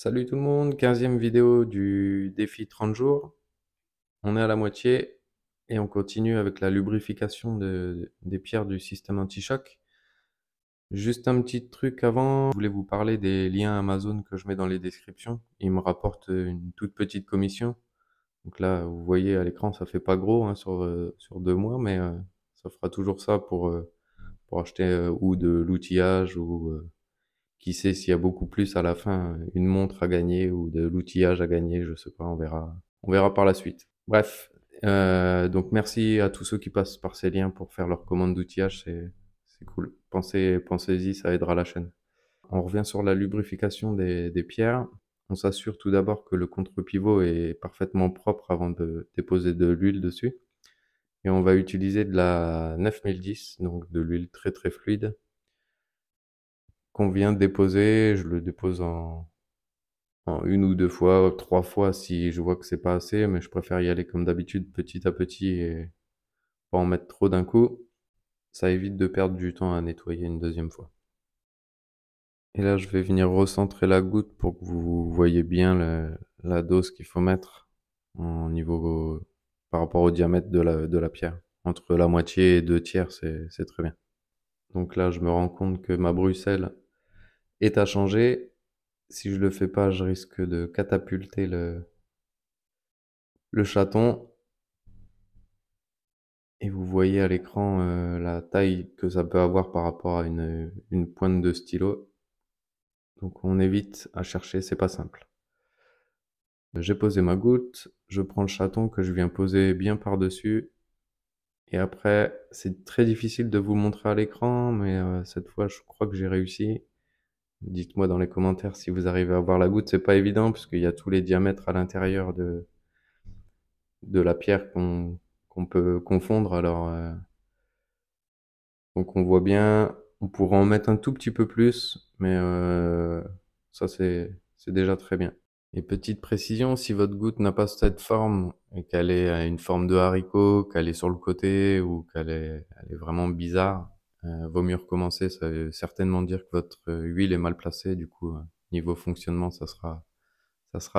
Salut tout le monde, 15e vidéo du défi 30 jours. On est à la moitié et on continue avec la lubrification des pierres du système anti-choc. Juste un petit truc avant, je voulais vous parler des liens Amazon que je mets dans les descriptions. Ils me rapportent une toute petite commission. Donc là, vous voyez à l'écran, ça fait pas gros hein, sur, euh, sur, deux mois, mais euh, ça fera toujours ça pour, euh, pour acheter ou de l'outillage ou qui sait s'il y a beaucoup plus à la fin, une montre à gagner ou de l'outillage à gagner, je sais pas, on verra, on verra par la suite. Bref, euh, donc merci à tous ceux qui passent par ces liens pour faire leur commandes d'outillage, c'est cool. Pensez, pensez-y, ça aidera la chaîne. On revient sur la lubrification des, des pierres. On s'assure tout d'abord que le contre-pivot est parfaitement propre avant de déposer de l'huile dessus. Et on va utiliser de la 9010, donc de l'huile très très fluide, vient de déposer, je le dépose en, une ou deux fois, trois fois si je vois que c'est pas assez, mais je préfère y aller comme d'habitude petit à petit et pas en mettre trop d'un coup. Ça évite de perdre du temps à nettoyer une deuxième fois. Et là, je vais venir recentrer la goutte pour que vous voyez bien la dose qu'il faut mettre en niveau par rapport au diamètre de la, de la pierre. Entre la moitié et deux tiers, c'est très bien. Donc là, je me rends compte que ma Bruxelles, est à changer. Si je le fais pas, je risque de catapulter le, le chaton. Et vous voyez à l'écran euh, la taille que ça peut avoir par rapport à une, pointe de stylo. Donc on évite à chercher, c'est pas simple. J'ai posé ma goutte, je prends le chaton que je viens poser bien par-dessus. Et après, c'est très difficile de vous montrer à l'écran, mais euh, cette fois, je crois que j'ai réussi. Dites-moi dans les commentaires si vous arrivez à voir la goutte. C'est pas évident parce qu'il y a tous les diamètres à l'intérieur de, de la pierre qu'on peut confondre. Alors, euh, donc on voit bien, on pourra en mettre un tout petit peu plus, mais euh, ça c'est déjà très bien. Et petite précision, si votre goutte n'a pas cette forme et qu'elle est à une forme de haricot, qu'elle est sur le côté ou qu'elle est, vraiment bizarre, euh, vaut mieux recommencer, ça veut certainement dire que votre euh, huile est mal placée, du coup, euh, niveau fonctionnement, ça sera,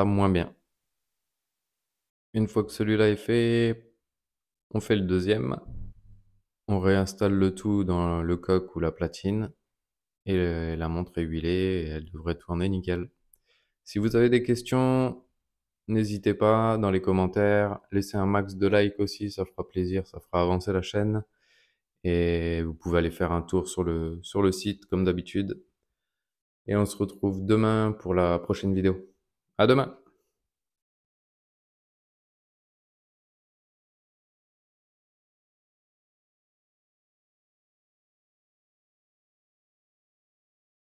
moins bien. Une fois que celui-là est fait, on fait le deuxième. On réinstalle le tout dans le coq ou la platine. Et la montre est huilée et elle devrait tourner nickel. Si vous avez des questions, n'hésitez pas dans les commentaires. Laissez un max de likes aussi, ça fera plaisir, ça fera avancer la chaîne. Et vous pouvez aller faire un tour sur le, sur le site comme d'habitude. Et on se retrouve demain pour la prochaine vidéo. À demain!